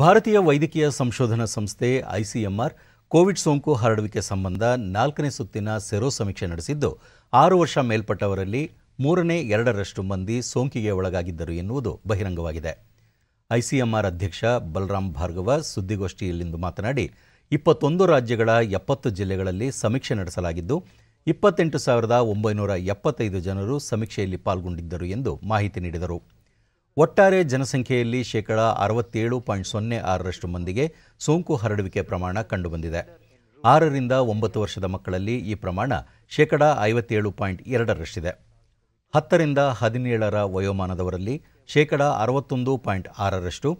ಭಾರತೀಯ ವೈದ್ಯಕೀಯ ಸಂಶೋಧನಾ ಸಂಸ್ಥೆ ಐಸಿಎಂಆರ್ ಕೋವಿಡ್ ಸೋಂಕು ಹರಡುವಿಕೆ ಸಂಬಂಧ ನಾಲ್ಕನೇ ಸುತ್ತಿನ ಸೆರೋ ಸಮೀಕ್ಷೆ ನಡೆಸಿದ್ದು ಆರು ವರ್ಷ ಮೇಲ್ಪಟ್ಟವರಲ್ಲಿ ಮೂರನೇ ಎರಡರಷ್ಟು ಮಂದಿ ಸೋಂಕಿಗೆ ಒಳಗಾಗಿದ್ದರು ಎನ್ನುವುದು ಬಹಿರಂಗವಾಗಿದೆ ಐಸಿಎಂಆರ್ ಅಧ್ಯಕ್ಷ ಬಲರಾಮ್ ಭಾರ್ಗವ ಸುದ್ದಿಗೋಷ್ಠಿಯಲ್ಲಿಂದು ಮಾತನಾಡಿ ಇಪ್ಪತ್ತೊಂದು ರಾಜ್ಯಗಳ ಎಪ್ಪತ್ತು ಜಿಲ್ಲೆಗಳಲ್ಲಿ ಸಮೀಕ್ಷೆ ನಡೆಸಲಾಗಿದ್ದು ಇಪ್ಪತ್ತೆಂಟು ಸಾವಿರದ ಒಂಬೈನೂರ ಎಪ್ಪತ್ತೈದು ಜನರು ಸಮೀಕ್ಷೆಯಲ್ಲಿ ಪಾಲ್ಗೊಂಡಿದ್ದರು ಎಂದು ಮಾಹಿತಿ ನೀಡಿದರು ಒಟ್ಟಾರೆ ಜನಸಂಖ್ಯೆಯಲ್ಲಿ ಶೇಕಡಾ ಅರವತ್ತೇಳು ಪಾಯಿಂಟ್ ಸೊನ್ನೆ ಆರರಷ್ಟು ಮಂದಿಗೆ ಸೋಂಕು ಹರಡುವಿಕೆ ಪ್ರಮಾಣ ಕಂಡುಬಂದಿದೆ ಆರರಿಂದ ಒಂಬತ್ತು ವರ್ಷದ ಮಕ್ಕಳಲ್ಲಿ ಈ ಪ್ರಮಾಣ ಶೇಕಡಾ ಐವತ್ತೇಳು ಪಾಯಿಂಟ್ ಎರಡರಷ್ಟಿದೆ ಹತ್ತರಿಂದ ಹದಿನೇಳರ ವಯೋಮಾನದವರಲ್ಲಿ ಶೇಕಡಾ ಅರವತ್ತೊಂದು ಪಾಯಿಂಟ್ ಆರರಷ್ಟು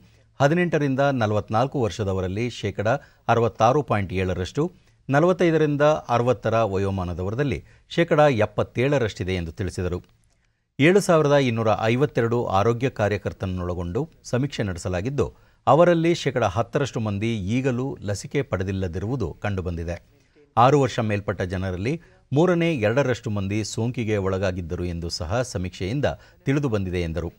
ಹದಿನೆಂಟರಿಂದ ನಲವತ್ನಾಲ್ಕು ವರ್ಷದವರಲ್ಲಿ ಶೇಕಡಾ ಅರವತ್ತಾರು ಪಾಯಿಂಟ್ ಏಳರಷ್ಟು ನಲವತ್ತೈದರಿಂದ ಅರವತ್ತರ ವಯೋಮಾನದವರಲ್ಲಿ ಶೇಕಡಾ ಎಪ್ಪತ್ತೇಳರಷ್ಟಿದೆ ಎಂದು ತಿಳಿಸಿದರು ಏಳು ಸಾವಿರದ ಇನ್ನೂರ ಐವತ್ತೆರಡು ಆರೋಗ್ಯ ಕಾರ್ಯಕರ್ತರನ್ನೊಳಗೊಂಡು ಸಮೀಕ್ಷೆ ನಡೆಸಲಾಗಿದ್ದು ಅವರಲ್ಲಿ ಶೇಕಡಾ ಹತ್ತರಷ್ಟು ಮಂದಿ ಈಗಲೂ ಲಸಿಕೆ ಪಡೆದಿಲ್ಲದಿರುವುದು ಕಂಡುಬಂದಿದೆ ಆರು ವರ್ಷ ಮೇಲ್ಪಟ್ಟ ಜನರಲ್ಲಿ ಮೂರನೇ ಎರಡರಷ್ಟು ಮಂದಿ ಸೋಂಕಿಗೆ ಒಳಗಾಗಿದ್ದರು ಎಂದು ಸಹ ಸಮೀಕ್ಷೆಯಿಂದ ತಿಳಿದು ಬಂದಿದೆ ಎಂದರು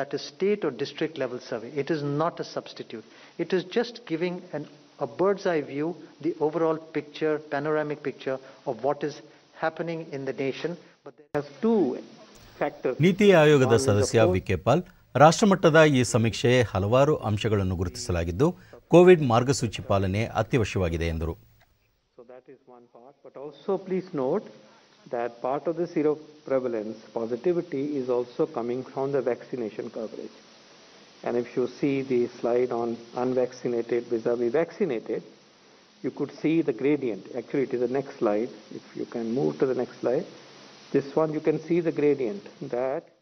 that is state or district level survey. It is not a substitute. It is just giving an a bird's eye view, the overall picture, panoramic picture of what is happening in the nation. But there have two factors. ನೀತಿ ಆಯೋಗದ ಸದಸ್ಯ ವಿಕೆ ಪಾಲ್ ರಾಷ್ಟ್ರಮಟ್ಟದ ಈ ಸಮೀಕ್ಷೆ ಹಲವಾರು ಅಂಶಗಳನ್ನು ಗುರುತಿಸಲಾಗಿದ್ದು Covid ಮಾರ್ಗಸೂಚಿ ಪಾಲನೆ ಅತ್ಯವಶ್ಯವಾಗಿದೆ ಎಂದರು that part of the zero prevalence positivity is also coming from the vaccination coverage. And if you see the slide on unvaccinated vis-a-vis vaccinated, you could see the gradient. Actually, it is the next slide. If you can move to the next slide, this one you can see the gradient that